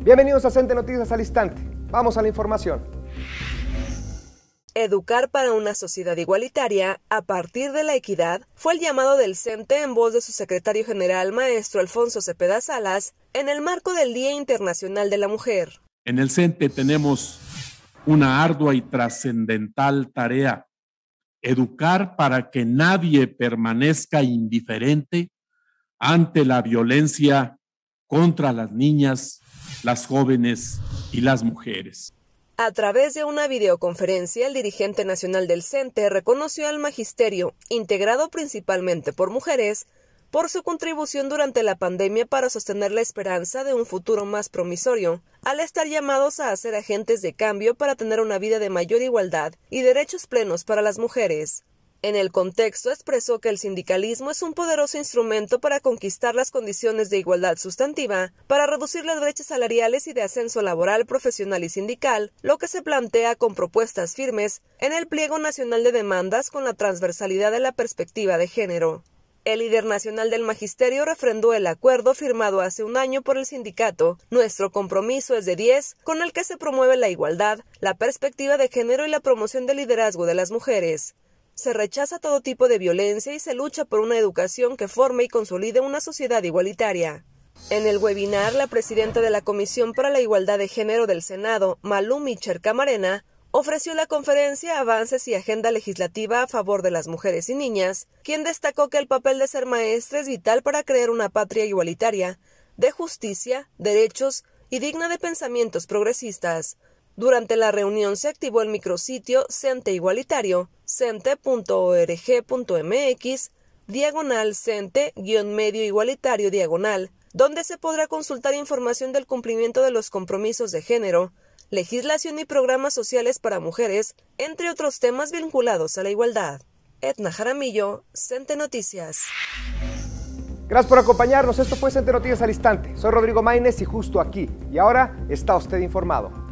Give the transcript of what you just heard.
Bienvenidos a Cente Noticias al Instante. Vamos a la información. Educar para una sociedad igualitaria a partir de la equidad fue el llamado del CENTE en voz de su secretario general, maestro Alfonso Cepeda Salas, en el marco del Día Internacional de la Mujer. En el CENTE tenemos una ardua y trascendental tarea, educar para que nadie permanezca indiferente ante la violencia contra las niñas las jóvenes y las mujeres. A través de una videoconferencia, el dirigente nacional del CENTE reconoció al magisterio, integrado principalmente por mujeres, por su contribución durante la pandemia para sostener la esperanza de un futuro más promisorio, al estar llamados a ser agentes de cambio para tener una vida de mayor igualdad y derechos plenos para las mujeres. En el contexto expresó que el sindicalismo es un poderoso instrumento para conquistar las condiciones de igualdad sustantiva, para reducir las brechas salariales y de ascenso laboral, profesional y sindical, lo que se plantea con propuestas firmes en el Pliego Nacional de Demandas con la transversalidad de la perspectiva de género. El líder nacional del magisterio refrendó el acuerdo firmado hace un año por el sindicato. Nuestro compromiso es de 10, con el que se promueve la igualdad, la perspectiva de género y la promoción del liderazgo de las mujeres se rechaza todo tipo de violencia y se lucha por una educación que forme y consolide una sociedad igualitaria. En el webinar, la presidenta de la Comisión para la Igualdad de Género del Senado, Malumi Camarena, ofreció la conferencia Avances y Agenda Legislativa a favor de las mujeres y niñas, quien destacó que el papel de ser maestra es vital para crear una patria igualitaria, de justicia, derechos y digna de pensamientos progresistas, durante la reunión se activó el micrositio Cente Igualitario, cente.org.mx, diagonal cente-medio igualitario diagonal, donde se podrá consultar información del cumplimiento de los compromisos de género, legislación y programas sociales para mujeres, entre otros temas vinculados a la igualdad. Edna Jaramillo, Cente Noticias. Gracias por acompañarnos. Esto fue Cente Noticias al Instante. Soy Rodrigo Maínez y justo aquí. Y ahora está usted informado.